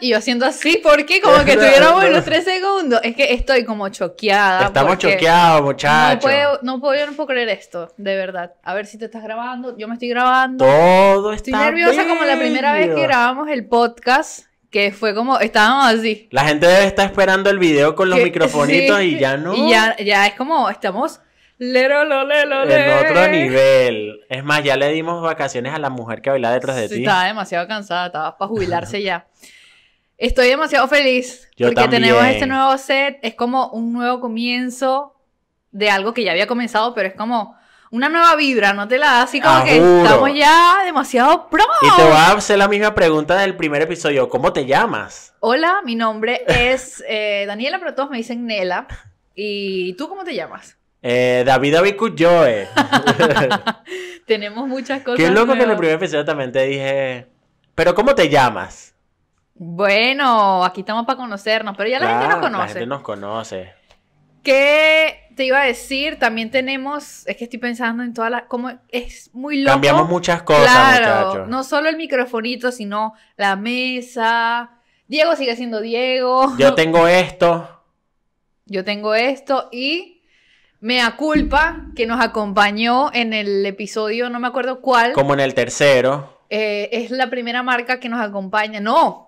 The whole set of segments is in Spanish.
Y yo haciendo así, ¿por qué? como que tuviéramos los tres segundos. Es que estoy como choqueada. Estamos choqueados, muchachos. No puedo, no puedo, yo no creer esto, de verdad. A ver si te estás grabando, yo me estoy grabando. Todo está Estoy nerviosa como la primera vez que grabamos el podcast. Que fue como, estábamos así. La gente debe estar esperando el video con los microfonitos y ya no. Y ya, ya es como, estamos Lero, lo, En otro nivel. Es más, ya le dimos vacaciones a la mujer que baila detrás de ti. Estaba demasiado cansada, estaba para jubilarse ya. Estoy demasiado feliz porque tenemos este nuevo set. Es como un nuevo comienzo de algo que ya había comenzado, pero es como una nueva vibra, no te la das? así como que estamos ya demasiado pronto. Y te voy a hacer la misma pregunta del primer episodio. ¿Cómo te llamas? Hola, mi nombre es eh, Daniela, pero todos me dicen Nela. ¿Y tú cómo te llamas? Eh, David David Tenemos muchas cosas. Qué loco que en el primer episodio también te dije, pero ¿cómo te llamas? Bueno, aquí estamos para conocernos, pero ya la gente nos conoce. La ¿Qué te iba a decir? También tenemos, es que estoy pensando en todas las, como es muy loco. Cambiamos muchas cosas, muchachos. No solo el microfonito, sino la mesa. Diego sigue siendo Diego. Yo tengo esto. Yo tengo esto y mea culpa que nos acompañó en el episodio, no me acuerdo cuál. Como en el tercero. Eh, es la primera marca que nos acompaña. No,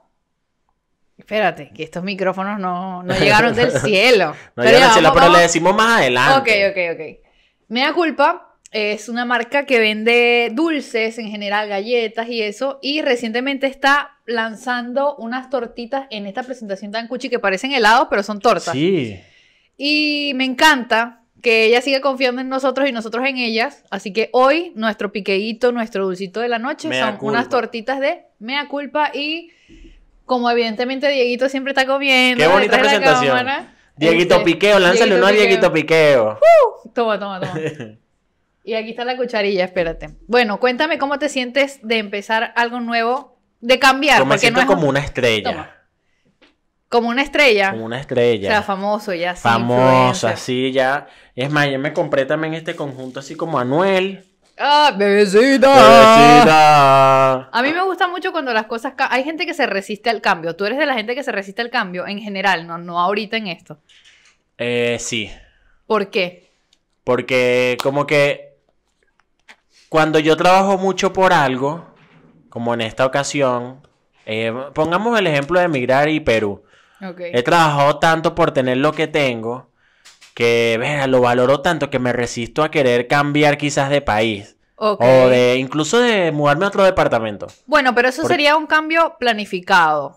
Espérate, que estos micrófonos no, llegaron del cielo. no pero llegaron del pero le decimos más adelante. Ok, ok, ok. Mea Culpa es una marca que vende dulces, en general galletas y eso, y recientemente está lanzando unas tortitas en esta presentación tan cuchi que parecen helados, pero son tortas. Sí. Y me encanta que ella siga confiando en nosotros y nosotros en ellas. Así que hoy nuestro piqueíto, nuestro dulcito de la noche son unas tortitas de mea culpa y como evidentemente Dieguito siempre está comiendo. Qué bonita presentación. Dieguito este, Piqueo, lánzale uno a Dieguito Piqueo. Uh, toma, toma, toma. y aquí está la cucharilla, espérate. Bueno, cuéntame cómo te sientes de empezar algo nuevo, de cambiar. Yo me como una estrella. Como una estrella. Como una estrella. O sea, famoso ya. Sí, famoso, así ya. Es más, yo me compré también este conjunto así como Anuel. Ah, A mí me gusta mucho cuando las cosas... Hay gente que se resiste al cambio. Tú eres de la gente que se resiste al cambio en general, no, no ahorita en esto. Eh, sí. ¿Por qué? Porque como que cuando yo trabajo mucho por algo, como en esta ocasión, eh, pongamos el ejemplo de emigrar y Perú. He trabajado tanto por tener lo que tengo que lo valoro tanto que me resisto a querer cambiar quizás de país. O de incluso de mudarme a otro departamento. Bueno, pero eso sería un cambio planificado.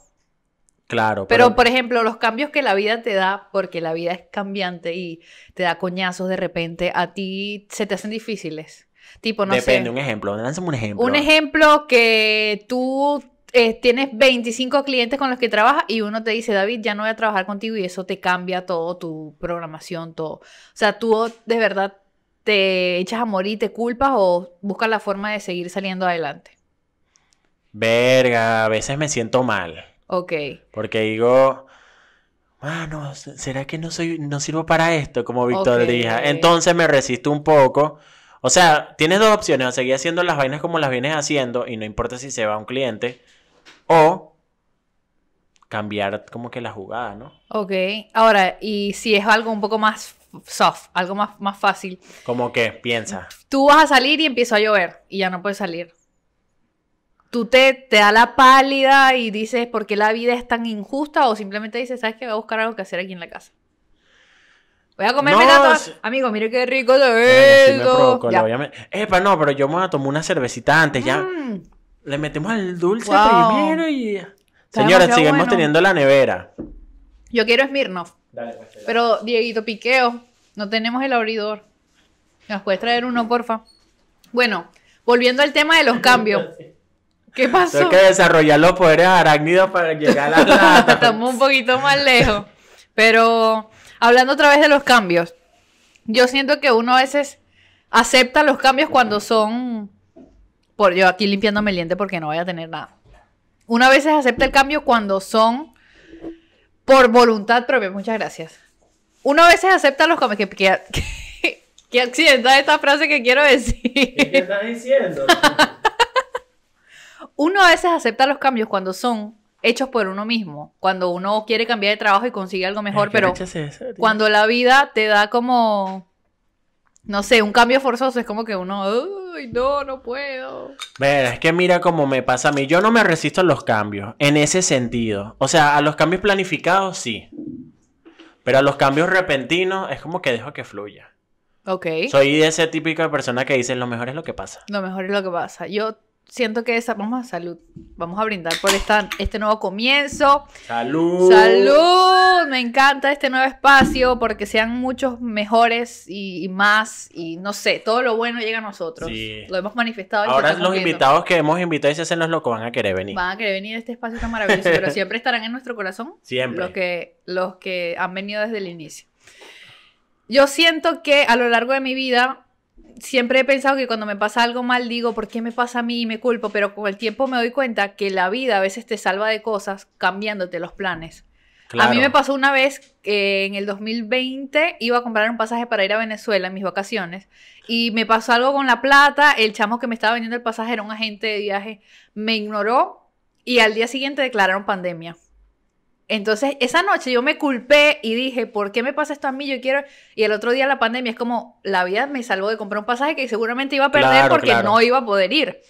Claro. Pero, por ejemplo, los cambios que la vida te da, porque la vida es cambiante y te da coñazos de repente, a ti se te hacen difíciles. Tipo, no Depende, sé. Depende, un ejemplo, un ejemplo. Un ejemplo que tú eh, tienes 25 clientes con los que trabajas y uno te dice, David, ya no voy a trabajar contigo y eso te cambia todo, tu programación, todo. O sea, tú de verdad te echas a morir, te culpas o buscas la forma de seguir saliendo adelante. Verga, a veces me siento mal. Ok. Porque digo, mano, ¿será que no soy, no sirvo para esto? Como Víctor Entonces me resisto un poco. O sea, tienes dos opciones, o seguir haciendo las vainas como las vienes haciendo y no importa si se va un cliente o cambiar como que la jugada, ¿no? Ok, ahora, y si es algo un poco más soft, algo más, más fácil. Como que Piensa. Tú vas a salir y empieza a llover y ya no puedes salir. Tú te, te da la pálida y dices, ¿por qué la vida es tan injusta? O simplemente dices, ¿sabes qué? Voy a buscar algo que hacer aquí en la casa. Voy a comerme datos. Amigo, mire qué rico lo veo. Epa, no, pero yo me voy a una cervecita antes, ya. Mm. Le metemos al dulce primero y. Señores, seguimos teniendo la nevera. Yo quiero Smirnoff. Dale, pues, Pero, Dieguito, piqueo. No tenemos el abridor. ¿Nos puedes traer uno, porfa? Bueno, volviendo al tema de los cambios. ¿Qué pasó? Tengo que desarrollar los poderes arácnidos para llegar a la plata. Estamos un poquito más lejos. Pero hablando otra vez de los cambios, yo siento que uno a veces acepta los cambios cuando son yo aquí limpiándome el diente porque no voy a tener nada. Una vez acepta el cambio cuando son por voluntad propia. Muchas gracias. Una vez acepta los cambios. Que, que, esta frase que quiero decir. ¿Qué estás diciendo? uno a veces acepta los cambios cuando son hechos por uno mismo, cuando uno quiere cambiar de trabajo y consigue algo mejor, pero cuando la vida te da como no sé, un cambio forzoso es como que uno, uy, no, no puedo. Ver, es que mira cómo me pasa a mí. Yo no me resisto a los cambios, en ese sentido. O sea, a los cambios planificados sí. Pero a los cambios repentinos es como que dejo que fluya. Ok. Soy de ese típico de persona que dice, lo mejor es lo que pasa. Lo mejor es lo que pasa. Yo siento que esa, vamos a salud, vamos a brindar por este nuevo comienzo. Salud. Salud, me encanta este nuevo espacio porque sean muchos mejores y, más y no sé, todo lo bueno llega a nosotros. Sí. Lo hemos manifestado. Ahora los invitados que hemos invitado y se hacen los locos van a querer venir. Van a querer venir este espacio tan maravilloso, pero siempre estarán en nuestro corazón. Siempre. que, los que han venido desde el inicio. Yo siento que a lo largo de mi vida siempre he pensado que cuando me pasa algo mal digo, ¿por qué me pasa a mí? Y me culpo, pero con el tiempo me doy cuenta que la vida a veces te salva de cosas cambiándote los planes. A mí me pasó una vez que en el 2020 iba a comprar un pasaje para ir a Venezuela en mis vacaciones y me pasó algo con la plata, el chamo que me estaba vendiendo el pasaje era un agente de viaje, me ignoró y al día siguiente declararon pandemia. Entonces, esa noche yo me culpé y dije, ¿por qué me pasa esto a mí? Yo quiero... Y el otro día la pandemia es como, la vida me salvó de comprar un pasaje que seguramente iba a perder porque no iba a poder ir.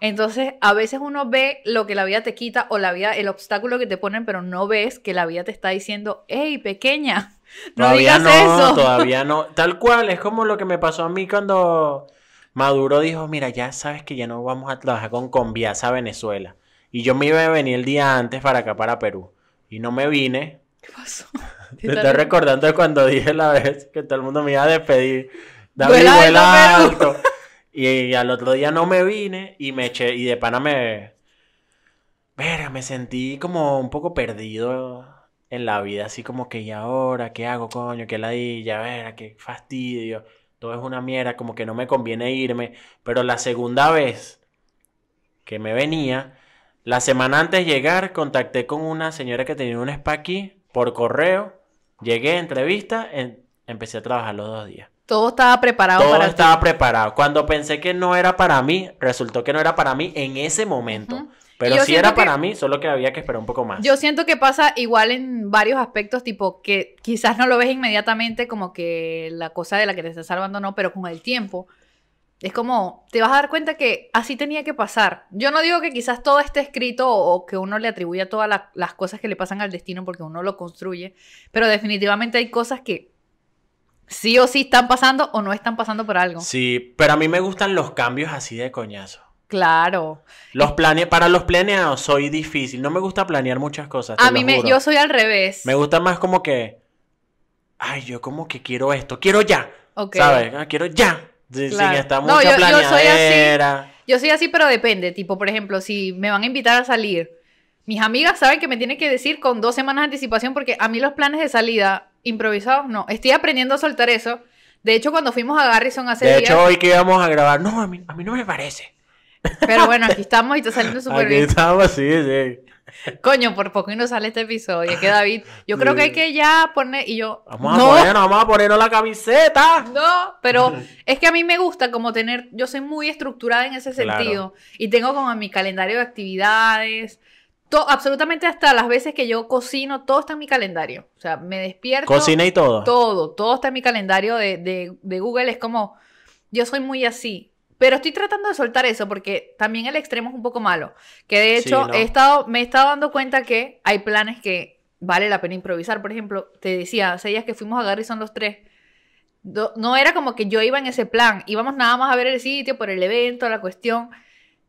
Entonces, a veces uno ve lo que la vida te quita o la vida, el obstáculo que te ponen, pero no ves que la vida te está diciendo, hey, pequeña, no todavía digas no, eso. Todavía no, tal cual, es como lo que me pasó a mí cuando Maduro dijo, mira, ya sabes que ya no vamos a trabajar con a Venezuela. Y yo me iba a venir el día antes para acá, para Perú y no me vine. ¿Qué pasó? Te estoy recordando de cuando dije la vez que todo el mundo me iba a despedir. Dame vuela, vuela alto. Y, al otro día no me vine y me eché, y de pana me... Vera, me sentí como un poco perdido en la vida, así como que, ¿y ahora qué hago, coño? ¿Qué Ya verá... qué fastidio. Todo es una mierda, como que no me conviene irme. Pero la segunda vez que me venía, la semana antes de llegar, contacté con una señora que tenía un spa aquí por correo. Llegué, entrevista, y empecé a trabajar los dos días. Todo estaba preparado Todo estaba preparado. Cuando pensé que no era para mí, resultó que no era para mí en ese momento. Pero sí era para mí, solo que había que esperar un poco más. Yo siento que pasa igual en varios aspectos, tipo que quizás no lo ves inmediatamente como que la cosa de la que te estás salvando no, pero con el tiempo es como, te vas a dar cuenta que así tenía que pasar. Yo no digo que quizás todo esté escrito o que uno le atribuya todas las cosas que le pasan al destino porque uno lo construye, pero definitivamente hay cosas que sí o sí están pasando o no están pasando por algo. Sí, pero a mí me gustan los cambios así de coñazo. Claro. Los para los planeados soy difícil, no me gusta planear muchas cosas. a mí me, yo soy al revés. Me gusta más como que, ay, yo como que quiero esto, quiero ya. ¿Sabes? Ah, quiero ya. Sí, sí, está no, yo, soy, así, yo soy así, pero depende. Tipo, por ejemplo, si me van a invitar a salir, mis amigas saben que me tienen que decir con dos semanas de anticipación porque a mí los planes de salida improvisados no. Estoy aprendiendo a soltar eso. De hecho, cuando fuimos a Garrison hace De hecho, hoy que íbamos a grabar, no, a mí, a mí no me parece. Pero bueno, aquí estamos y está saliendo súper bien. Aquí estamos, sí, sí. Coño, por poco y no sale este episodio. Que David, yo creo que hay que ya poner. Y yo. Vamos no. ponernos, vamos la camiseta. No, pero es que a mí me gusta como tener. Yo soy muy estructurada en ese sentido. Y tengo como mi calendario de actividades. To, absolutamente hasta las veces que yo cocino, todo está en mi calendario. O sea, me despierto. Cocina y todo. Todo, todo está en mi calendario de, de Google. Es como, yo soy muy así. Pero estoy tratando de soltar eso porque también el extremo es un poco malo. Que de hecho he estado, me he estado dando cuenta que hay planes que vale la pena improvisar. Por ejemplo, te decía, hace días que fuimos a Garrison los tres. No era como que yo iba en ese plan. Íbamos nada más a ver el sitio, por el evento, la cuestión.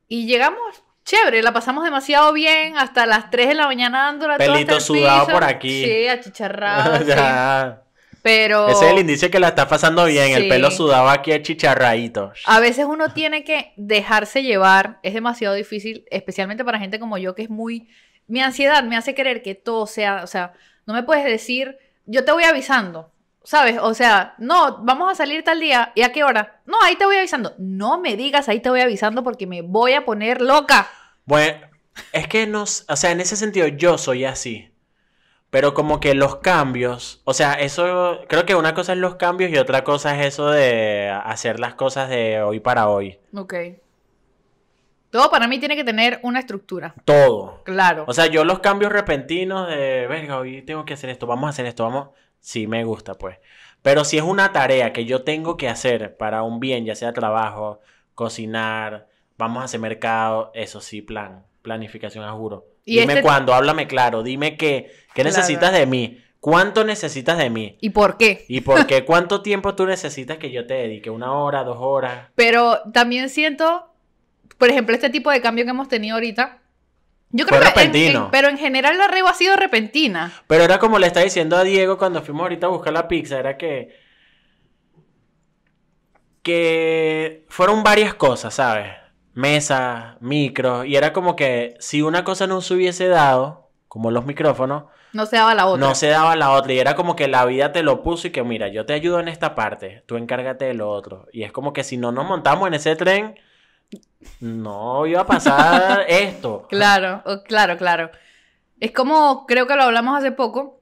Y llegamos chévere, la pasamos demasiado bien hasta las 3 de la mañana dándola Pelito sudado por aquí. Sí, achicharrado. ya. Ese es el indicio que la está pasando bien, el pelo sudaba aquí chicharraíto. A veces uno tiene que dejarse llevar, es demasiado difícil, especialmente para gente como yo que es muy... Mi ansiedad me hace querer que todo sea, o sea, no me puedes decir, yo te voy avisando, ¿sabes? O sea, no, vamos a salir tal día, ¿y a qué hora? No, ahí te voy avisando. No me digas, ahí te voy avisando porque me voy a poner loca. Bueno, es que nos, o sea, en ese sentido yo soy así. Pero como que los cambios, o sea, eso, creo que una cosa es los cambios y otra cosa es eso de hacer las cosas de hoy para hoy. Ok. Todo para mí tiene que tener una estructura. Todo. Claro. O sea, yo los cambios repentinos de, verga, hoy tengo que hacer esto, vamos a hacer esto, vamos, sí me gusta, pues. Pero si es una tarea que yo tengo que hacer para un bien, ya sea trabajo, cocinar, vamos a hacer mercado, eso sí, plan, planificación a juro dime este cuándo, háblame claro, dime qué, qué necesitas de mí. ¿Cuánto necesitas de mí? ¿Y por qué? ¿Y por qué? ¿Cuánto tiempo tú necesitas que yo te dedique? ¿Una hora, dos horas? Pero también siento, por ejemplo, este tipo de cambio que hemos tenido ahorita. Yo creo que repentino. pero en general la arreglo ha sido repentina. Pero era como le está diciendo a Diego cuando fuimos ahorita a buscar la pizza, era que. que fueron varias cosas, ¿sabes? mesa, micro, y era como que si una cosa no se hubiese dado, como los micrófonos, no se daba la otra. No se daba la otra. Y era como que la vida te lo puso y que, mira, yo te ayudo en esta parte, tú encárgate de lo otro. Y es como que si no nos montamos en ese tren, no iba a pasar esto. Claro, claro, claro. Es como, creo que lo hablamos hace poco,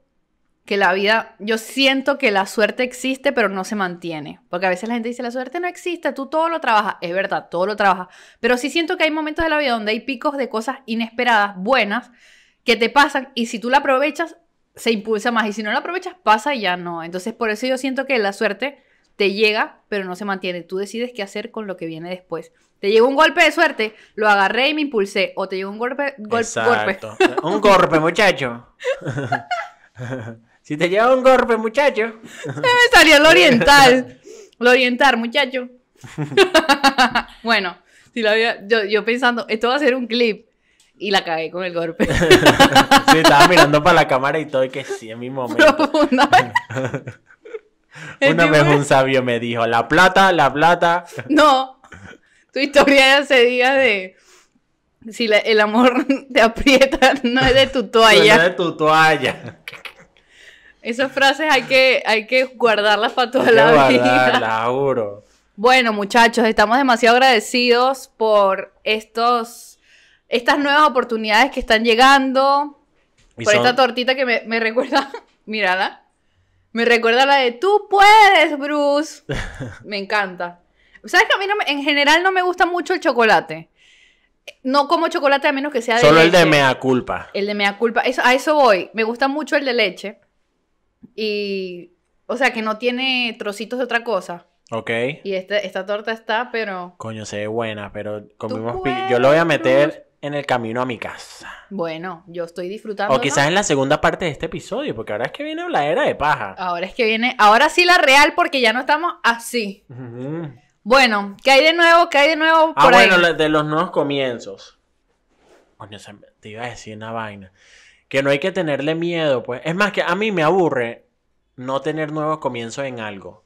que la vida, yo siento que la suerte existe, pero no se mantiene. Porque a veces la gente dice, la suerte no existe, tú todo lo trabajas. Es verdad, todo lo trabajas. Pero sí siento que hay momentos de la vida donde hay picos de cosas inesperadas, buenas, que te pasan y si tú la aprovechas, se impulsa más. Y si no la aprovechas, pasa y ya no. Entonces por eso yo siento que la suerte te llega, pero no se mantiene. Tú decides qué hacer con lo que viene después. Te llegó un golpe de suerte, lo agarré y me impulsé. O te llegó un golpe, Un golpe, muchacho. Si te lleva un golpe, muchacho. me salió el oriental. Lo oriental, muchacho. bueno, si yo, pensando, esto va a ser un clip. Y la cagué con el golpe. estaba mirando para la cámara y todo, y que sí, en mi momento. Una vez un sabio me dijo, la plata, la plata. No, tu historia ya se diga de si el amor te aprieta, no es de tu toalla. No es de tu toalla. Esas frases hay que, hay que guardarlas para toda la vida. Bueno, muchachos, estamos demasiado agradecidos por estos, estas nuevas oportunidades que están llegando. por esta tortita que me, recuerda. Mírala. Me recuerda la de Tú puedes, Bruce. Me encanta. ¿Sabes que a mí no en general no me gusta mucho el chocolate? No como chocolate a menos que sea de Solo el de mea culpa. El de mea culpa. a eso voy. Me gusta mucho el de leche. Y, o sea, que no tiene trocitos de otra cosa. Ok. Y esta, esta torta está, pero... Coño, se ve buena, pero comimos... yo lo voy a meter en el camino a mi casa. Bueno, yo estoy disfrutando. O quizás en la segunda parte de este episodio, porque ahora es que viene la era de paja. Ahora es que viene... Ahora sí la real, porque ya no estamos así. Bueno, ¿qué hay de nuevo? ¿Qué hay de nuevo? ah, bueno, de los nuevos comienzos. Coño, te iba a decir una vaina que no hay que tenerle miedo, pues. Es más que a mí me aburre no tener nuevos comienzos en algo.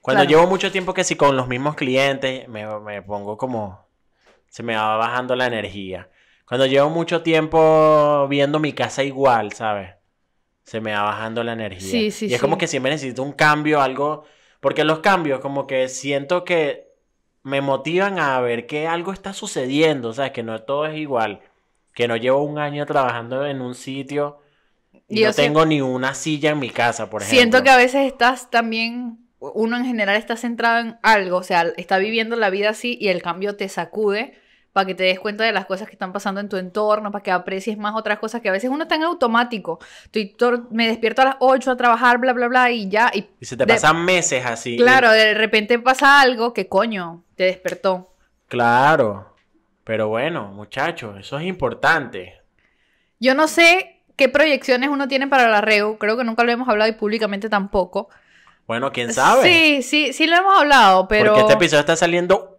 Cuando llevo mucho tiempo que si con los mismos clientes, me, me pongo como... Se me va bajando la energía. Cuando llevo mucho tiempo viendo mi casa igual, ¿sabes? Se me va bajando la energía. Sí, y es como que siempre necesito un cambio, algo... Porque los cambios, como que siento que me motivan a ver que algo está sucediendo, ¿sabes? Que no todo es igual que no llevo un año trabajando en un sitio y no tengo ni una silla en mi casa, por ejemplo. Siento que a veces estás también, uno en general está centrado en algo, o sea, está viviendo la vida así y el cambio te sacude para que te des cuenta de las cosas que están pasando en tu entorno, para que aprecies más otras cosas que a veces uno está en automático. me despierto a las 8 a trabajar, bla, bla, bla, y ya. Y, se te pasan meses así. Claro, de repente pasa algo que coño, te despertó. Claro. Pero bueno, muchachos, eso es importante. Yo no sé qué proyecciones uno tiene para la REU, creo que nunca lo hemos hablado y públicamente tampoco. Bueno, quién sabe. Sí, sí, sí lo hemos hablado, pero. Porque este episodio está saliendo.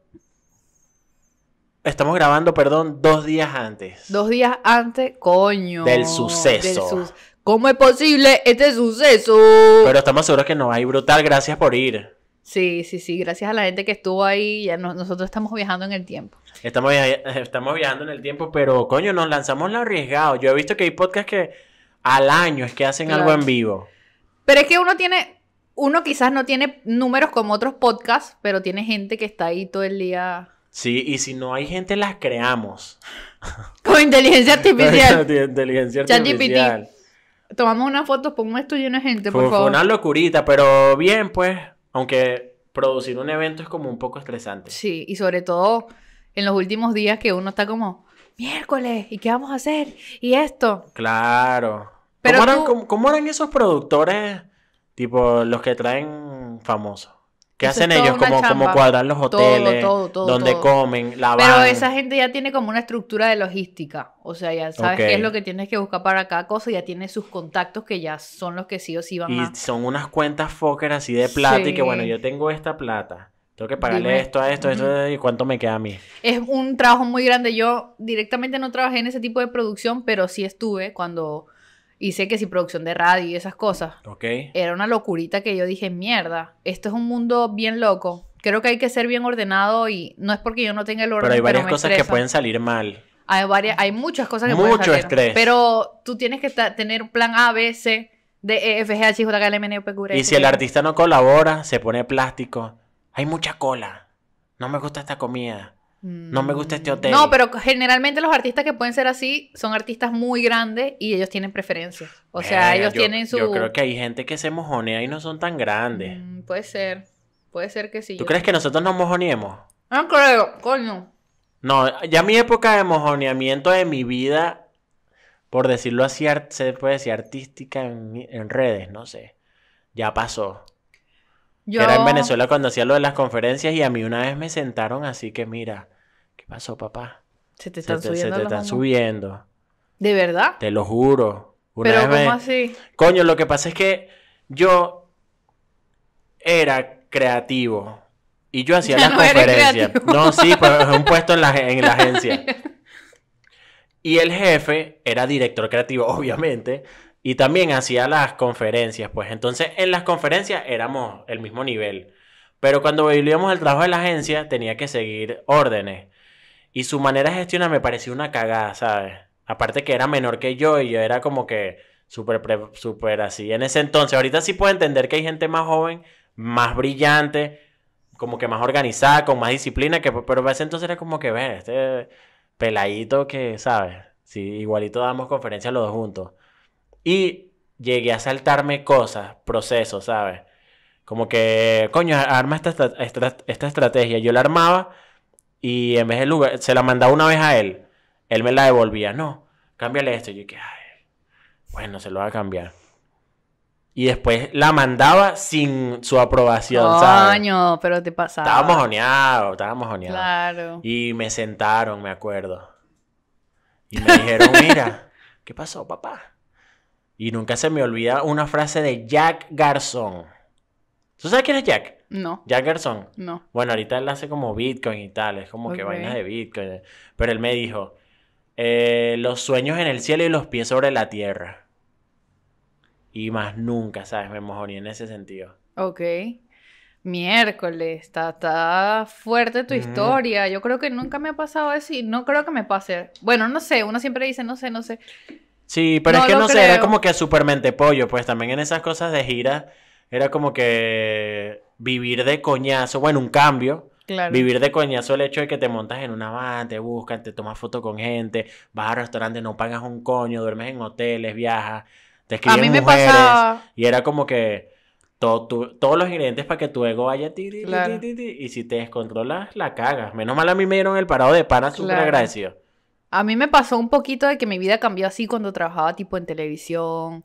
Estamos grabando, perdón, dos días antes. Dos días antes, coño. Del suceso. ¿Cómo es posible este suceso? Pero estamos seguros que no hay brutal. Gracias por ir. Sí, sí, sí, gracias a la gente que estuvo ahí, ya nosotros estamos viajando en el tiempo. Estamos, viajando en el tiempo, pero coño, nos lanzamos lo arriesgado. Yo he visto que hay podcasts que al año es que hacen algo en vivo. Pero es que uno tiene, uno quizás no tiene números como otros podcasts, pero tiene gente que está ahí todo el día. Sí, y si no hay gente, las creamos. Con inteligencia artificial. Con inteligencia artificial. Tomamos una fotos, pongo esto y una gente, por favor. una locurita, pero bien, pues. Aunque producir un evento es como un poco estresante. Sí, y sobre todo en los últimos días que uno está como, miércoles, ¿y qué vamos a hacer? ¿Y esto? Claro. ¿Cómo eran esos productores, tipo los que traen famosos? ¿Qué hacen ellos? Como, como cuadrar los hoteles, todo, todo, todo, donde comen, la Pero esa gente ya tiene como una estructura de logística. O sea, ya sabes qué es lo que tienes que buscar para cada cosa. Ya tiene sus contactos que ya son los que sí o sí van a a... Y son unas cuentas fokker así de plata y que bueno, yo tengo esta plata. Tengo que pagarle esto a esto, esto, y cuánto me queda a mí. Es un trabajo muy grande. Yo directamente no trabajé en ese tipo de producción, pero sí estuve cuando sé que si producción de radio y esas cosas. Ok. Era una locurita que yo dije, mierda, esto es un mundo bien loco. Creo que hay que ser bien ordenado y no es porque yo no tenga el orden. Pero hay varias cosas que pueden salir mal. Hay, varias, hay muchas cosas que pueden salir. mal. Mucho estrés. Pero tú tienes que tener un plan A, B, C, D, E, F, G, H, J, K, L, M, N, P, Q, R, Y si el artista no colabora, se pone plástico. Hay mucha cola. No me gusta esta comida. No me gusta este hotel. No, pero generalmente los artistas que pueden ser así son artistas muy grandes y ellos tienen preferencias. O sea, ellos tienen su. Yo creo que hay gente que se mojonea y no son tan grandes. Mm, puede ser. Puede ser que sí. ¿Tú crees que nosotros nos mojoneemos? No creo, coño. No, ya mi época de mojoneamiento de mi vida, por decirlo así, se puede decir artística en, en redes, no sé. Ya pasó. Yo... Era en Venezuela cuando hacía lo de las conferencias y a mí una vez me sentaron así que mira ¿Qué pasó, papá? Se te están subiendo. Se te están subiendo. ¿De verdad? Te lo juro. Pero, ¿cómo así? Coño, lo que pasa es que yo era creativo y yo hacía las conferencias. No, sí, pues un puesto en la, en la agencia. Y el jefe era director creativo, obviamente, y también hacía las conferencias, pues. Entonces, en las conferencias éramos el mismo nivel. Pero cuando vivíamos el trabajo de la agencia, tenía que seguir órdenes. Y su manera de gestionar me pareció una cagada, ¿sabes? Aparte que era menor que yo y yo era como que súper, super así. En ese entonces, ahorita sí puedo entender que hay gente más joven, más brillante, como que más organizada, con más disciplina, que, pero para ese entonces era como que, ver, este peladito que, ¿sabes? Sí, igualito damos conferencias los dos juntos. Y llegué a saltarme cosas, procesos, ¿sabes? Como que, coño, arma esta, esta, esta estrategia. Yo la armaba y en vez de lugar, se la mandaba una vez a él. Él me la devolvía. No, cámbiale esto. Yo dije, ay, bueno, se lo va a cambiar. Y después la mandaba sin su aprobación, Coño, pero te pasaba. Estábamos joneados, estábamos joneados. Claro. Y me sentaron, me acuerdo. Y me dijeron, mira, ¿qué pasó, papá? Y nunca se me olvida una frase de Jack Garzón. ¿Tú sabes quién es Jack? No. ¿Jackerson? No. Bueno, ahorita él hace como Bitcoin y tal, es como que vainas de Bitcoin. Pero él me dijo, eh, los sueños en el cielo y los pies sobre la tierra. Y más nunca, ¿sabes? Me ni en ese sentido. Ok. Miércoles, está, fuerte tu historia. Yo creo que nunca me ha pasado eso no creo que me pase. Bueno, no sé, uno siempre dice, no sé, no sé. Sí, pero es que no sé, era como que supermente pollo, pues también en esas cosas de gira, era como que vivir de coñazo, bueno, un cambio. Vivir de coñazo el hecho de que te montas en una van, te buscan, te tomas foto con gente, vas a restaurantes, no pagas un coño, duermes en hoteles, viajas, te escriben Y era como que todo, todos los ingredientes para que tu ego vaya ti y si te descontrolas, la cagas. Menos mal a mí me dieron el parado de pana súper agradecido. A mí me pasó un poquito de que mi vida cambió así cuando trabajaba tipo en televisión,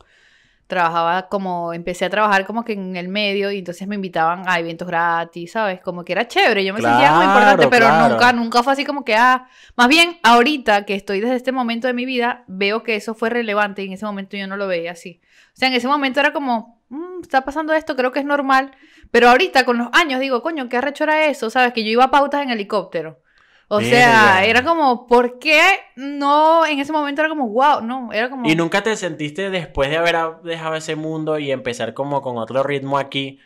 trabajaba como, empecé a trabajar como que en el medio y entonces me invitaban a eventos gratis, ¿sabes? Como que era chévere, yo me sentía muy importante, pero nunca, nunca fue así como que, ah, más bien ahorita que estoy desde este momento de mi vida, veo que eso fue relevante y en ese momento yo no lo veía así. O sea, en ese momento era como, mm, está pasando esto, creo que es normal, pero ahorita con los años digo, coño, qué arrecho era eso, ¿sabes? Que yo iba a pautas en helicóptero. O sea, era como, ¿por qué no? En ese momento era como, wow, no, era como... ¿Y nunca te sentiste después de haber dejado ese mundo y empezar como con otro ritmo aquí,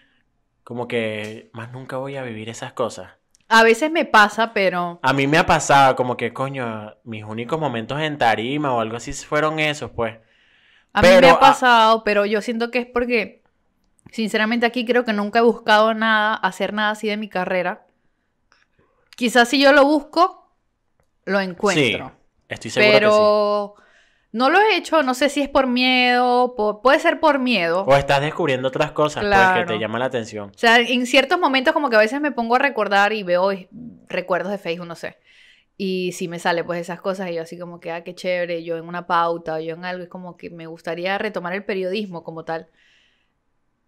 como que más nunca voy a vivir esas cosas? A veces me pasa, pero... A mí me ha pasado como que, coño, mis únicos momentos en tarima o algo así fueron esos, pues. A mí me ha pasado, pero yo siento que es porque, sinceramente aquí creo que nunca he buscado nada, hacer nada así de mi carrera. Quizás si yo lo busco, lo encuentro. Sí, estoy seguro. Pero que sí. no lo he hecho, no sé si es por miedo, puede ser por miedo. O estás descubriendo otras cosas pues, que te llaman la atención. O sea, en ciertos momentos como que a veces me pongo a recordar y veo recuerdos de Facebook, no sé. Y si me sale pues esas cosas y yo así como que, ah, qué chévere, yo en una pauta o yo en algo, es como que me gustaría retomar el periodismo como tal.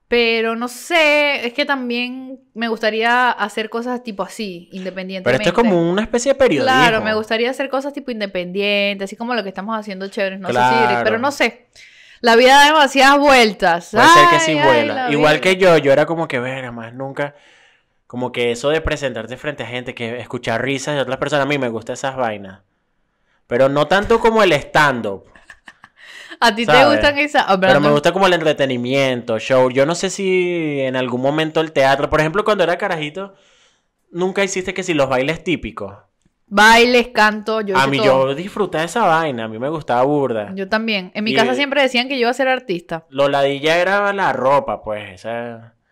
Pero no sé, es que también me gustaría hacer cosas tipo así, independientemente. Pero esto es como una especie de periódico Claro, me gustaría hacer cosas tipo independientes, así como lo que estamos haciendo chévere no sé si, pero no sé. La vida da demasiadas vueltas. Puede ser que sí vuela. Igual que yo, yo era como que, venga más nunca. Como que eso de presentarte frente a gente, que escuchar risas de otras personas, a mí me gustan esas vainas. Pero no tanto como el stand-up. A ti te gustan esas. Ah, pero, me gusta como el entretenimiento, show. Yo no sé si en algún momento el teatro, por ejemplo, cuando era carajito, nunca hiciste que si los bailes típicos. Bailes, canto, yo A mí yo de esa vaina, a mí me gustaba burda. Yo también. En mi casa siempre decían que yo iba a ser artista. Lo ladilla era la ropa, pues,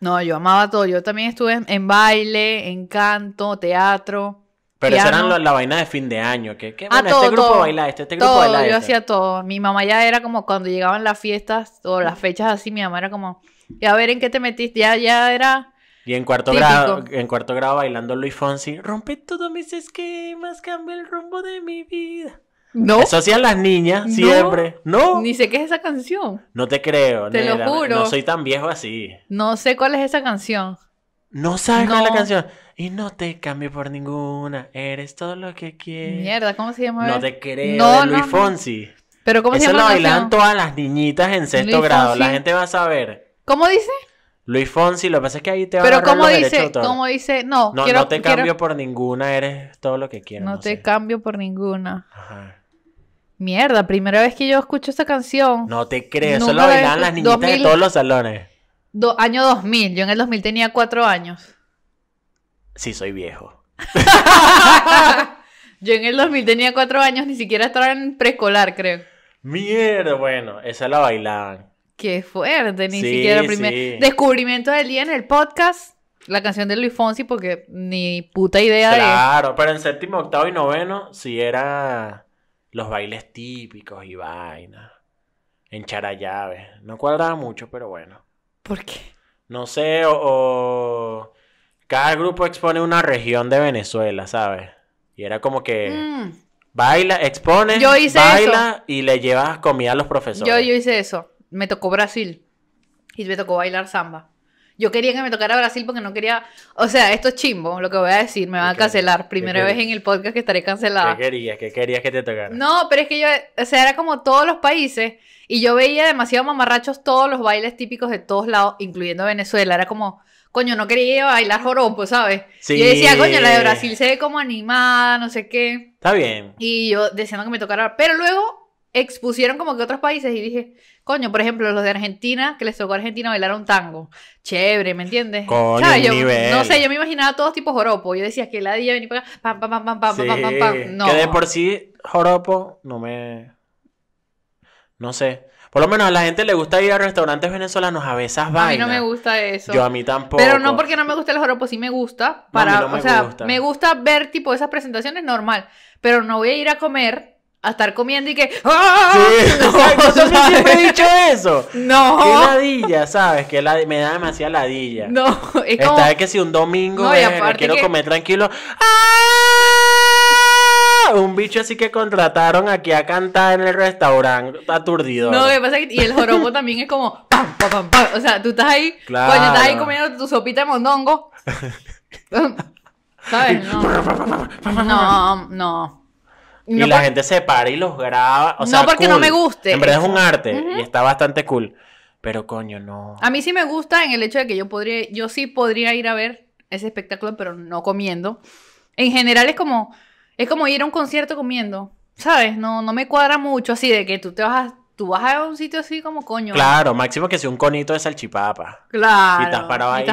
No, yo amaba todo. Yo también estuve en baile, en canto, teatro. Pero esa era la, vaina de fin de año, que, ah, este grupo baila este, este grupo Yo hacía todo. Mi mamá ya era como cuando llegaban las fiestas o las fechas así, mi mamá era como, a ver en qué te metiste, ya, ya era. Y en cuarto grado, en cuarto grado bailando Luis Fonsi, rompe todos mis esquemas, cambia el rumbo de mi vida. No. Eso hacían las niñas siempre. No. Ni sé qué es esa canción. No te creo. Te lo juro. No soy tan viejo así. No sé cuál es esa canción. No sabes la canción. Y no te cambio por ninguna. Eres todo lo que quieres. Mierda, ¿cómo se llama? No te creo. No, Luis Fonsi. Pero ¿cómo se llama? Eso lo bailan todas las niñitas en sexto grado. La gente va a saber. ¿Cómo dice? Luis Fonsi, lo que pasa es que ahí te va Pero ¿cómo dice? ¿Cómo dice? No, no, no te cambio por ninguna, eres todo lo que quiero No, te cambio por ninguna. Ajá. Mierda, primera vez que yo escucho esta canción. No te creo, eso lo bailan las niñitas de todos los salones año 2000, yo en el 2000 tenía cuatro años. Sí, soy viejo. yo en el 2000 tenía cuatro años, ni siquiera estaba en preescolar, creo. Mierda, bueno, esa la bailaban. Qué fuerte, ni siquiera el primer descubrimiento del día en el podcast. La canción de Luis Fonsi, porque ni puta idea claro, de. Claro, pero en séptimo, octavo y noveno, sí era los bailes típicos y vaina, En llave. No cuadraba mucho, pero bueno. ¿Por qué? No sé, o, cada grupo expone una región de Venezuela, ¿sabes? Y era como que mm. baila, expone, yo baila y le llevas comida a los profesores. Yo, yo hice eso. Me tocó Brasil y me tocó bailar samba. Yo quería que me tocara Brasil porque no quería. O sea, esto es chimbo, lo que voy a decir. Me van a cancelar. Primera vez en el podcast que estaré cancelada. ¿Qué querías? ¿Qué querías que te tocara? No, pero es que yo. O sea, era como todos los países. Y yo veía demasiado mamarrachos todos los bailes típicos de todos lados, incluyendo Venezuela. Era como. Coño, no quería bailar joropo, ¿sabes? Sí. yo decía, coño, la de Brasil se ve como animada, no sé qué. Está bien. Y yo deseando que me tocara. Pero luego expusieron como que otros países y dije, coño, por ejemplo, los de Argentina, que les tocó Argentina bailar un tango. Chévere, ¿me entiendes? Coño, nivel. No sé, yo me imaginaba todos tipo joropo. Yo decía, que la día venía para pam, pam, pam, pam, pam, pam, pam, pam. No. Que de por sí, joropo, no me... No sé. Por lo menos a la gente le gusta ir a restaurantes venezolanos a veces vainas. A mí no me gusta eso. Yo a mí tampoco. Pero no porque no me guste el joropo, sí me gusta. Para, o sea, me gusta ver tipo esas presentaciones normal. Pero no voy a ir a comer a estar comiendo y que. Sí, no, ¡Ah! exacto, yo siempre he dicho eso. No. Qué ladilla, ¿sabes? Que la... me da demasiada ladilla. No, es como... Está que si un domingo no, quiero que... comer tranquilo. ¡Ah! Un bicho así que contrataron aquí a cantar en el restaurante, aturdido. No, lo que pasa que y el joropo también es como pam, pam, O sea, tú estás ahí, claro. estás ahí comiendo tu sopita de mondongo. ¿Sabes? No. no, no y la gente se para y los graba. O no porque no me guste. En verdad es un arte y está bastante cool. Pero coño, no. A mí sí me gusta en el hecho de que yo podría, yo sí podría ir a ver ese espectáculo, pero no comiendo. En general es como, es como ir a un concierto comiendo. ¿Sabes? No, no me cuadra mucho así de que tú te vas a tú vas a un sitio así como coño. Claro, máximo que sea un conito de salchipapa. Claro. Y estás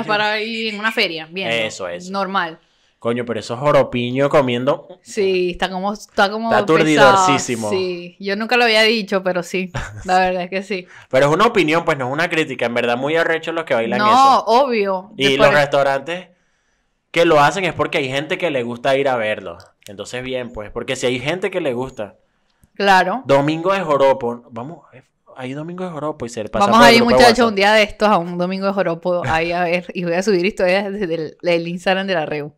parado ahí. en una feria, bien. Eso es. Normal. Coño, pero esos joropiños comiendo. Sí, está como. Está como. Está Sí, yo nunca lo había dicho, pero sí. La verdad es que sí. pero es una opinión, pues no es una crítica. En verdad, muy arrecho los que bailan eso. No, obvio. Y los restaurantes que lo hacen es porque hay gente que le gusta ir a verlo. Entonces, bien, pues. Porque si hay gente que le gusta. Claro. Domingo de Joropo. Vamos, hay domingo de joropo y se pasa Vamos a ir, muchachos, un día de estos a un domingo de joropo ahí a ver. Y voy a subir historias desde el, el Instagram de la Reu.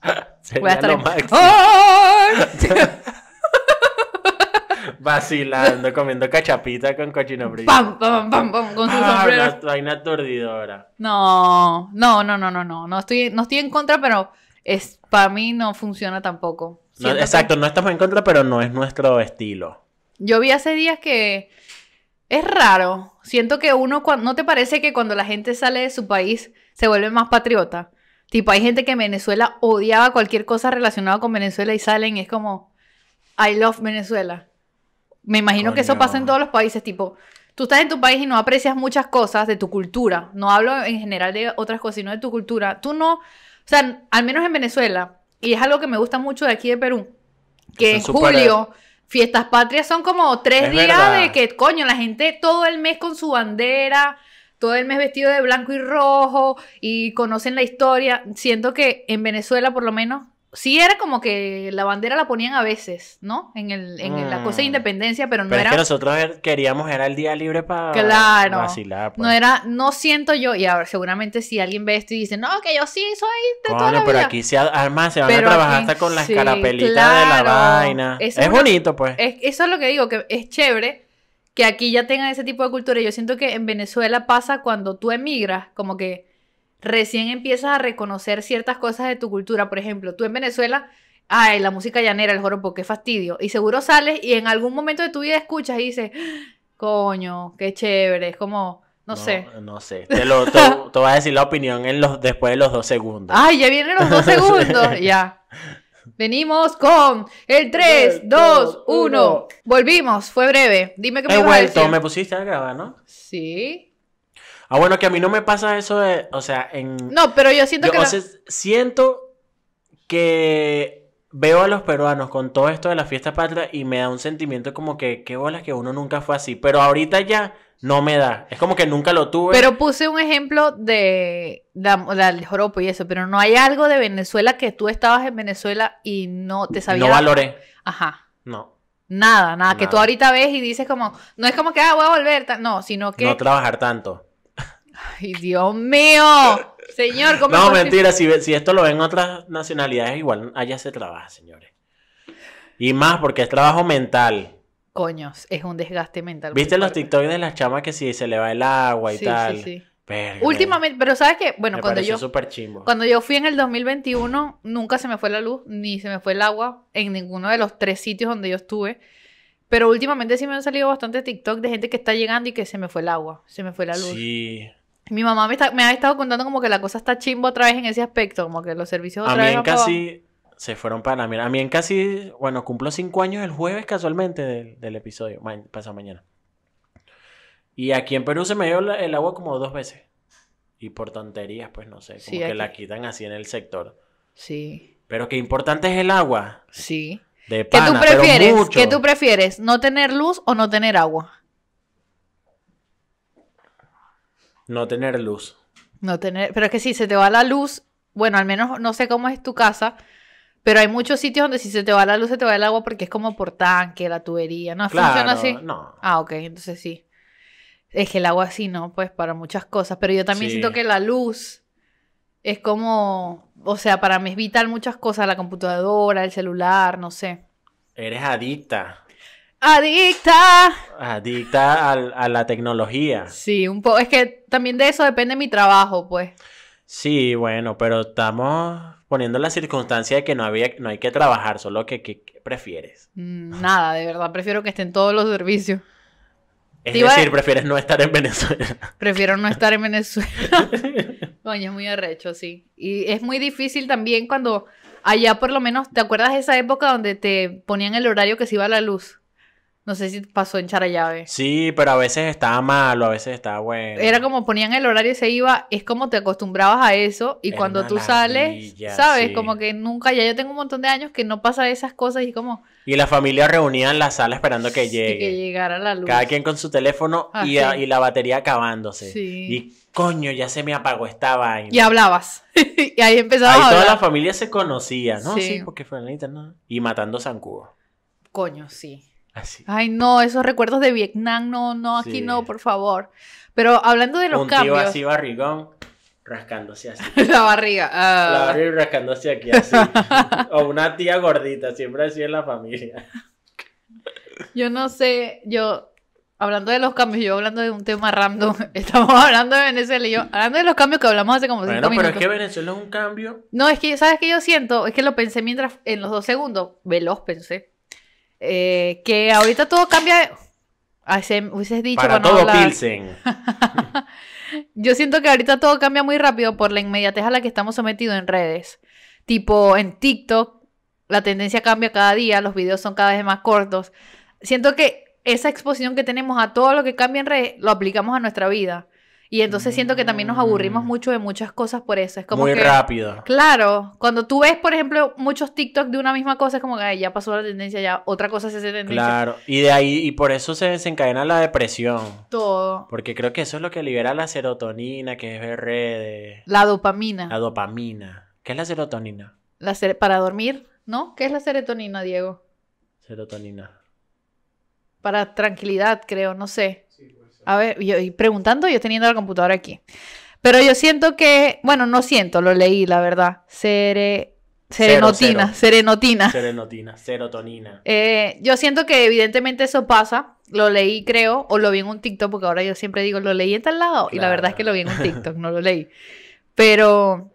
Voy Vacilando, comiendo cachapita con cochino No, no, no, no, no, no. No estoy, no estoy en contra, pero es, para mí no funciona tampoco. exacto, no estamos en contra, pero no es nuestro estilo. Yo vi hace días que es raro. Siento que uno, ¿no te parece que cuando la gente sale de su país se vuelve más patriota? Tipo, hay gente que en Venezuela odiaba cualquier cosa relacionada con Venezuela y salen es como, I love Venezuela. Me imagino que eso pasa en todos los países, tipo, tú estás en tu país y no aprecias muchas cosas de tu cultura. No hablo en general de otras cosas, sino de tu cultura. Tú no, o sea, al menos en Venezuela, y es algo que me gusta mucho de aquí de Perú, que en julio... Fiestas patrias son como tres días de que, coño, la gente todo el mes con su bandera, todo el mes vestido de blanco y rojo y conocen la historia. Siento que en Venezuela, por lo menos, sí era como que la bandera la ponían a veces, ¿no? En, el, en la mm. cosa de independencia, pero no era... Es que nosotros er, queríamos, era el día libre para claro, vacilar. Pues. No era, no siento yo, y ahora seguramente si alguien ve esto y dice, no, que yo sí soy de toda la pero aquí se arma, ah, se van a trabajar hasta con las sí, de la vaina. Es, bonito, pues. eso es lo que digo, que es chévere, que aquí ya tengan ese tipo de cultura. Yo siento que en Venezuela pasa cuando tú emigras, como que recién empiezas a reconocer ciertas cosas de tu cultura. Por ejemplo, tú en Venezuela, ay, la música llanera, el joropo, qué fastidio. Y seguro sales y en algún momento de tu vida escuchas y dices, ah, coño, qué chévere, es como... No, sé. No sé. Te, lo, vas a decir la opinión en los, después de los dos segundos. Ay, ya vienen los dos segundos. ya. Venimos con el 3, 2, 1. Volvimos, fue breve. Dime que me He vuelto, me pusiste a grabar, ¿no? Sí. Ah, bueno, que a mí no me pasa eso o sea, en... No, pero yo siento que... siento que veo a los peruanos con todo esto de la fiesta patria y me da un sentimiento como que, qué bola, que uno nunca fue así. Pero ahorita ya no me da. Es como que nunca lo tuve. Pero puse un ejemplo de, del joropo y eso, pero no hay algo de Venezuela que tú estabas en Venezuela y no te sabías. No valoré. Ajá. No. Nada, nada, que tú ahorita ves y dices como, no es como que, ah, voy a volver, no, sino que... No trabajar tanto. Ay, Dios mío. Señor, ¿cómo No, mentira, si, si esto lo ven otras nacionalidades, igual allá se trabaja, señores. Y más porque es trabajo mental. Coños, es un desgaste mental. ¿Viste los TikToks de las chamas que si se le va el agua y tal? Sí, sí. sí. Últimamente, pero sabes que, bueno, cuando yo super chimbo. cuando yo fui en el 2021, nunca se me fue la luz ni se me fue el agua en ninguno de los tres sitios donde yo estuve. Pero últimamente sí me han salido bastante TikTok de gente que está llegando y que se me fue el agua, se me fue la luz. Sí. Mi mamá me, ha estado contando como que la cosa está chimbo otra vez en ese aspecto, como que los servicios otra a mí casi, se fueron para A mí en casi, bueno, cumplo cinco años el jueves casualmente del, episodio, Pasa mañana. Y aquí en Perú se me dio el agua como dos veces. Y por tonterías, pues no sé, como que la quitan así en el sector. Sí. Pero qué importante es el agua. Sí. ¿Qué tú prefieres? ¿Qué tú prefieres? ¿No tener luz o no tener agua? No tener luz. No tener, pero es que si se te va la luz, bueno, al menos no sé cómo es tu casa, pero hay muchos sitios donde si se te va la luz, se te va el agua porque es como por tanque, la tubería, ¿no? ¿Funciona así? No. Ah, ok, entonces sí. Es que el agua sí, ¿no? Pues para muchas cosas. Pero yo también siento que la luz es como, o sea, para mí es vital muchas cosas, la computadora, el celular, no sé. Eres adicta. Adicta. Adicta a, a la tecnología. Sí, un poco. Es que también de eso depende mi trabajo, pues. Sí, bueno, pero estamos poniendo la circunstancia de que no, había, no hay que trabajar, solo que, ¿qué prefieres. Mm, nada, de verdad, prefiero que estén todos los servicios. Es decir, prefieres no estar en Venezuela. Prefiero no estar en Venezuela. Coño, es muy arrecho, sí. Y es muy difícil también cuando allá por lo menos, ¿te acuerdas de esa época donde te ponían el horario que se iba a la luz? No sé si pasó en llave. Sí, pero a veces estaba malo, a veces estaba bueno. Era como ponían el horario y se iba, es como te acostumbrabas a eso y cuando tú sales, sabes, como que nunca, ya yo tengo un montón de años que no pasa esas cosas y como... Y la familia reunía en la sala esperando que llegue. que llegara la luz. Cada quien con su teléfono ah, y, la batería acabándose. Sí. Y coño, ya se me apagó esta vaina. Y hablabas. y ahí empezaba a hablar. toda la familia se conocía, ¿no? Sí, porque fue en la internet. Y matando zancudo. Coño, sí. Ah, Ay, no, esos recuerdos de Vietnam, no, no, aquí no, por favor. Pero hablando de los Un cambios. Tío así barrigón, rascándose así. la barriga. Ah. La barriga rascándose aquí así. o una tía gordita, siempre así en la familia. yo no sé, yo hablando de los cambios, yo hablando de un tema random, estamos hablando de Venezuela y yo hablando de los cambios que hablamos hace como bueno, minutos. Pero es que Venezuela es un cambio. No, es que, ¿sabes qué yo siento? Es que lo pensé mientras, en los dos segundos, veloz pensé. Eh, que ahorita todo cambia. dicho Para todo Pilsen. Yo siento que ahorita todo cambia muy rápido por la inmediatez a la que estamos sometidos en redes. Tipo en TikTok, la tendencia cambia cada día, los videos son cada vez más cortos. Siento que esa exposición que tenemos a todo lo que cambia en redes lo aplicamos a nuestra vida. Y entonces siento que también nos aburrimos mm. mucho de muchas cosas por eso. Es como Muy rápido. Claro. Cuando tú ves, por ejemplo, muchos TikTok de una misma cosa, es como que ya pasó la tendencia, ya otra cosa se hace tendencia. Claro. Y de ahí, y por eso se desencadena la depresión. Todo. Porque creo que eso es lo que libera la serotonina, que es ver La dopamina. La dopamina. ¿Qué es la serotonina? La para dormir, ¿no? ¿Qué es la serotonina, Diego? Serotonina. Para tranquilidad, creo, no sé. A ver, yo preguntando, yo teniendo la computadora aquí. Pero yo siento que, bueno, no siento, lo leí, la verdad. serenotina, serenotina. Serenotina, serotonina. Eh, yo siento que evidentemente eso pasa. Lo leí, creo, o lo vi en un TikTok, porque ahora yo siempre digo, lo leí en tal lado. Y la verdad es que lo vi en un TikTok, no lo leí. Pero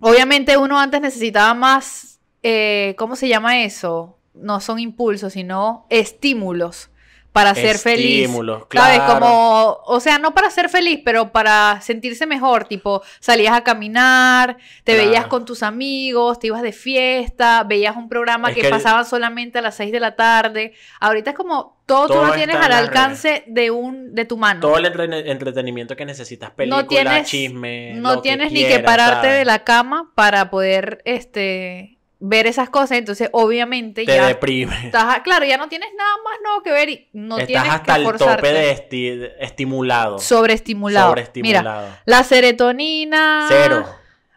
obviamente uno antes necesitaba más, eh, ¿cómo se llama eso? No son impulsos, sino estímulos para ser feliz. Estímulos, claro. ¿Sabes? Como, o sea, no para ser feliz, pero para sentirse mejor. Tipo, salías a caminar, te veías con tus amigos, te ibas de fiesta, veías un programa que, pasaba solamente a las 6 de la tarde. Ahorita es como todo, tú lo tienes al alcance de un de tu mano. Todo el entretenimiento que necesitas, películas, no chisme, No tienes ni que pararte de la cama para poder este ver esas cosas, entonces obviamente te ya deprime. claro, ya no tienes nada más nuevo que ver y no estás hasta el tope de estimulado. Sobreestimulado. Sobreestimulado. Mira, la serotonina. Cero.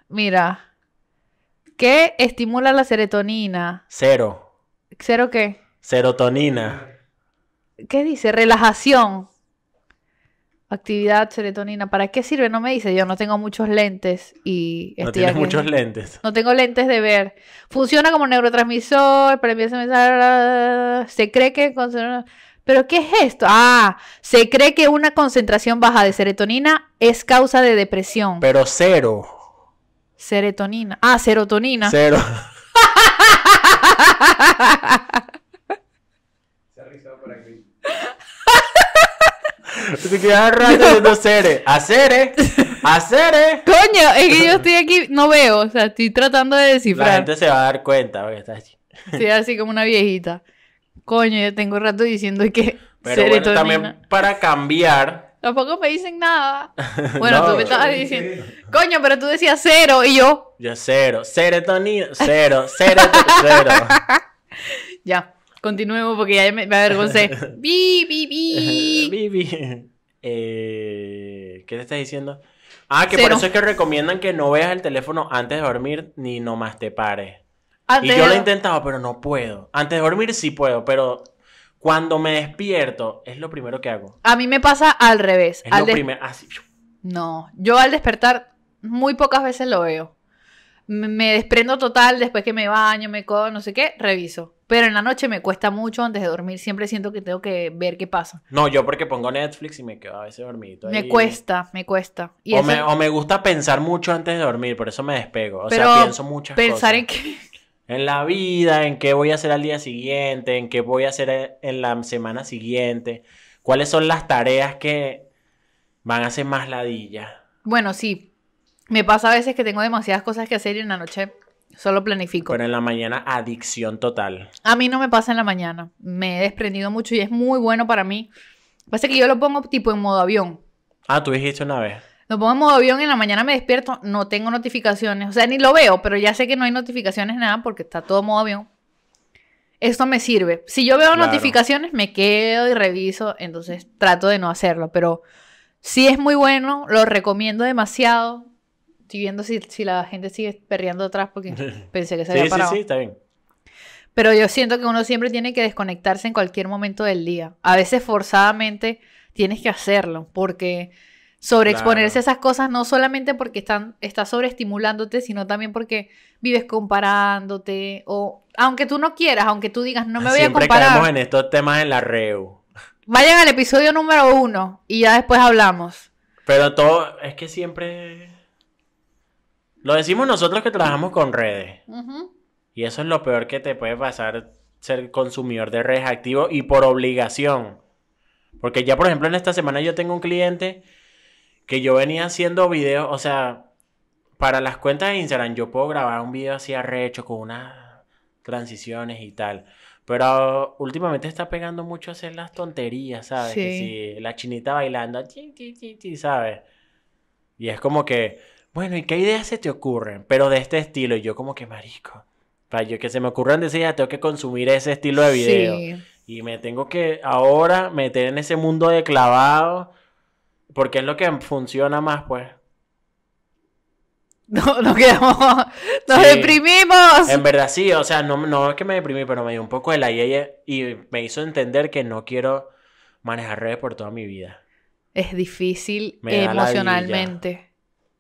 Mira. ¿Qué estimula la serotonina? Cero. ¿Cero qué? Serotonina. ¿Qué dice? Relajación. Actividad, serotonina. ¿Para qué sirve? No me dice. Yo no tengo muchos lentes y... No tienes muchos lentes. No tengo lentes de ver. Funciona como neurotransmisor, para a Se cree que... ¿Pero qué es esto? Ah, se cree que una concentración baja de serotonina es causa de depresión. Pero cero. Serotonina. Ah, serotonina. Cero. te que rato de hacer, hacer, hacer. Coño, es que yo estoy aquí, no veo, o sea, estoy tratando de descifrar. La gente se va a dar cuenta porque está así. Sí, así como una viejita. Coño, yo tengo rato diciendo que. Pero bueno, también para cambiar. Tampoco me dicen nada. Bueno, tú me estabas diciendo, coño, pero tú decías cero y yo. Yo cero, serotonina, cero, cero. cero. ya. Continuemos porque ya me, avergoncé. Eh, ¿Qué te estás diciendo? Ah, que por eso es que recomiendan que no veas el teléfono antes de dormir ni nomás te pares. y yo lo he intentado, pero no puedo. Antes de dormir sí puedo, pero cuando me despierto es lo primero que hago. A mí me pasa al revés. lo ah, No, yo al despertar muy pocas veces lo veo. Me desprendo total después que me baño, me codo, no sé qué, reviso. Pero en la noche me cuesta mucho antes de dormir. Siempre siento que tengo que ver qué pasa. No, yo porque pongo Netflix y me quedo a veces dormido. Me cuesta, me cuesta. Y o, me, gusta pensar mucho antes de dormir, por eso me despego. O sea, pienso muchas pensar en qué. En la vida, en qué voy a hacer al día siguiente, en qué voy a hacer e, en la semana siguiente. ¿Cuáles son las tareas que van a ser más ladillas? Bueno, sí. Me pasa a veces que tengo demasiadas cosas que hacer y en la noche Solo planifico. Pero en la mañana, adicción total. A mí no me pasa en la mañana. Me he desprendido mucho y es muy bueno para mí. Pasa que yo lo pongo tipo en modo avión. Ah, tú dijiste una vez. Lo pongo en modo avión y en la mañana me despierto, no tengo notificaciones. O sea, ni lo veo, pero ya sé que no hay notificaciones nada porque está todo modo avión. Esto me sirve. Si yo veo notificaciones, me quedo y reviso. Entonces trato de no hacerlo. Pero sí es muy bueno, lo recomiendo demasiado. Estoy viendo si, la gente sigue perreando atrás porque pensé que se había parado. Sí, sí, está bien. Pero yo siento que uno siempre tiene que desconectarse en cualquier momento del día. A veces forzadamente tienes que hacerlo porque sobreexponerse a esas cosas no solamente porque están, estás sobreestimulándote, sino también porque vives comparándote o aunque tú no quieras, aunque tú digas no me voy a comparar. Siempre en estos temas en la reu. Vayan al episodio número uno y ya después hablamos. Pero todo, es que siempre lo decimos nosotros que trabajamos con redes. Y eso es lo peor que te puede pasar ser consumidor de redes activo y por obligación. Porque ya, por ejemplo, en esta semana yo tengo un cliente que yo venía haciendo videos, o sea, para las cuentas de Instagram yo puedo grabar un video así arrecho con unas transiciones y tal. Pero últimamente está pegando mucho hacer las tonterías, ¿sabes? Que si la chinita bailando, ¿sabes? Y es como que bueno, ¿y qué ideas se te ocurren? Pero de este estilo, y yo como que marico. Para yo que se me ocurran decir, ya tengo que consumir ese estilo de video. Y me tengo que ahora meter en ese mundo de clavado. Porque es lo que funciona más, pues. No, nos quedamos. ¡Nos deprimimos! En verdad sí, o sea, no, no es que me deprimí, pero me dio un poco de la yeye y me hizo entender que no quiero manejar redes por toda mi vida. Es difícil emocionalmente.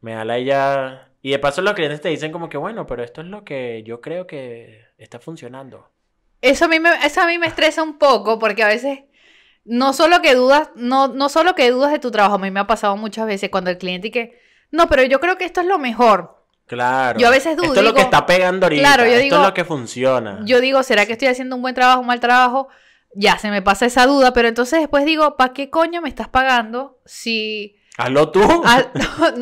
Me da la idea. Y de paso los clientes te dicen como que, bueno, pero esto es lo que yo creo que está funcionando. Eso a mí me, a mí me estresa un poco porque a veces no solo que dudas, no, no que dudas de tu trabajo, a mí me ha pasado muchas veces cuando el cliente que, no, pero yo creo que esto es lo mejor. Claro. Yo a veces dudo. Esto es lo que está pegando ahorita. Claro, esto es lo que funciona. Yo digo, ¿será que estoy haciendo un buen trabajo, un mal trabajo? Ya se me pasa esa duda, pero entonces después digo, ¿para qué coño me estás pagando si Hazlo tú. no,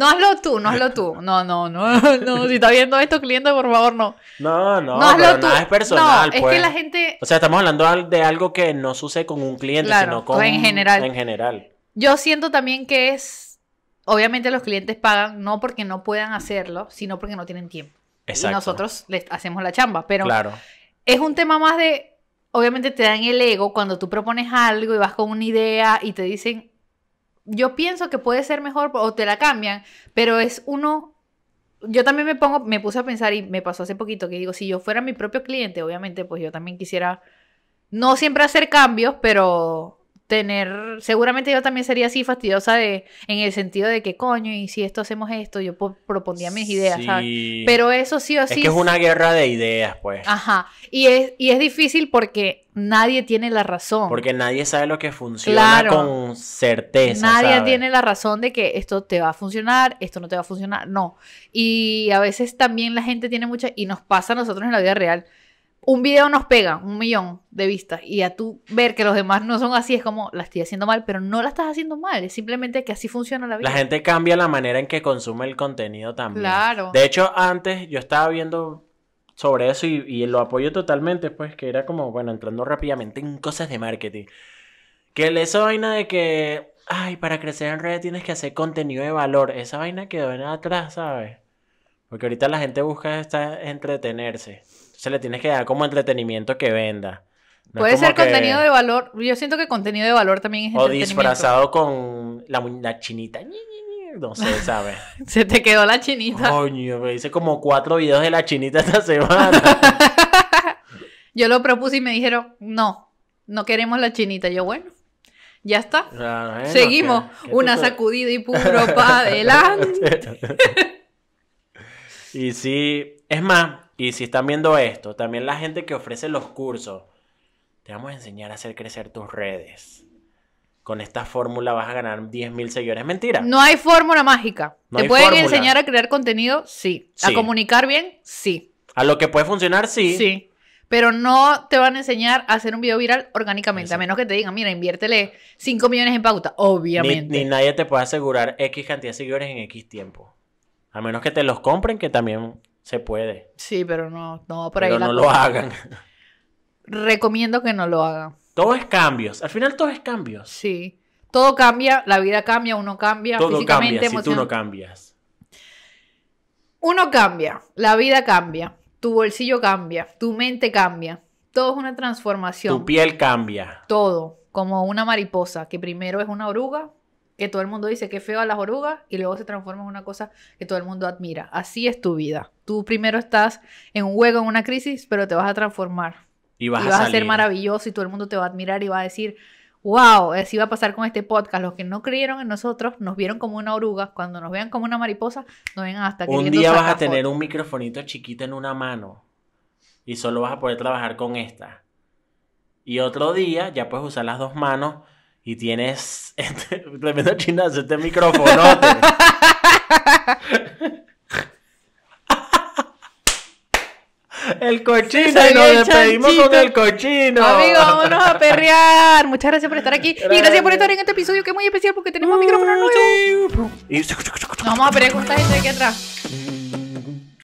hazlo tú, no hazlo tú. No, no, no, Si está viendo esto, cliente, por favor, no. No, no, no pero nada es personal. No, es que pues. la gente. O sea, estamos hablando de algo que no sucede con un cliente, sino con. Pues, en general. En general. Yo siento también que es. Obviamente los clientes pagan no porque no puedan hacerlo, sino porque no tienen tiempo. Exacto. Y nosotros les hacemos la chamba. Pero claro. es un tema más de. Obviamente te dan el ego cuando tú propones algo y vas con una idea y te dicen, yo pienso que puede ser mejor o te la cambian, pero es uno... Yo también me pongo, me puse a pensar y me pasó hace poquito que digo, si yo fuera mi propio cliente, obviamente, pues yo también quisiera no siempre hacer cambios, pero tener, seguramente yo también sería así fastidiosa de, en el sentido de que coño, y si esto hacemos esto, yo propondría mis ideas, ¿sabes? Pero eso sí o sí. Es que es una guerra de ideas, pues. Ajá. Y es, y es difícil porque nadie tiene la razón. Porque nadie sabe lo que funciona con certeza. Nadie tiene la razón de que esto te va a funcionar, esto no te va a funcionar, no. Y a veces también la gente tiene mucha, y nos pasa a nosotros en la vida real un video nos pega un millón de vistas y a tú ver que los demás no son así es como la estoy haciendo mal, pero no la estás haciendo mal, es simplemente que así funciona la vida. La gente cambia la manera en que consume el contenido también. Claro. De hecho, antes yo estaba viendo sobre eso y, lo apoyo totalmente, pues que era como, bueno, entrando rápidamente en cosas de marketing. Que esa vaina de que, ay, para crecer en redes tienes que hacer contenido de valor, esa vaina quedó en atrás, ¿sabes? Porque ahorita la gente busca entretenerse se le tienes que dar como entretenimiento que venda. Puede ser contenido de valor. Yo siento que contenido de valor también es O disfrazado con la, chinita. No se sabe. se te quedó la chinita. Coño, me hice como cuatro videos de la chinita esta semana. yo lo propuse y me dijeron, no, no queremos la chinita. Yo, bueno, ya está. Ah, Seguimos. Una sacudida y puro para adelante. y sí, es más, y si están viendo esto, también la gente que ofrece los cursos, te vamos a enseñar a hacer crecer tus redes. Con esta fórmula vas a ganar 10.000 seguidores. Mentira. No hay fórmula mágica. ¿Te pueden enseñar a crear contenido? Sí. ¿A comunicar bien? Sí. ¿A lo que puede funcionar? Sí. Sí. Pero no te van a enseñar a hacer un video viral orgánicamente, a menos que te digan, mira, inviértele 5 millones en pauta, obviamente. Ni, ni nadie te puede asegurar X cantidad de seguidores en X tiempo. A menos que te los compren, que también se puede. Sí, pero no, no por ahí. no lo hagan. Recomiendo que no lo hagan. Todo es cambios. Al final todo es cambios. Sí. Todo cambia, la vida cambia, uno cambia. Todo cambia si tú no cambias. Uno cambia, la vida cambia, tu bolsillo cambia, tu mente cambia. Todo es una transformación. Tu piel cambia. Todo, como una mariposa, que primero es una oruga, que todo el mundo dice que feo a las orugas y luego se transforma en una cosa que todo el mundo admira. Así es tu vida. Tú primero estás en un juego, en una crisis, pero te vas a transformar. Y vas, a, ser maravilloso y todo el mundo te va a admirar y va a decir, wow, así va a pasar con este podcast. Los que no creyeron en nosotros nos vieron como una oruga. Cuando nos vean como una mariposa, nos ven hasta que... Un día vas a tener un microfonito chiquito en una mano y solo vas a poder trabajar con esta. Y otro día ya puedes usar las dos manos y tienes este, tremendo chinazo, este micrófono. El cochino, y nos despedimos con el cochino. Amigos, vámonos a perrear. Muchas gracias por estar aquí. Y gracias por estar en este episodio que es muy especial porque tenemos micrófono nuevo. Mm, vamos a perrear con esta gente aquí atrás.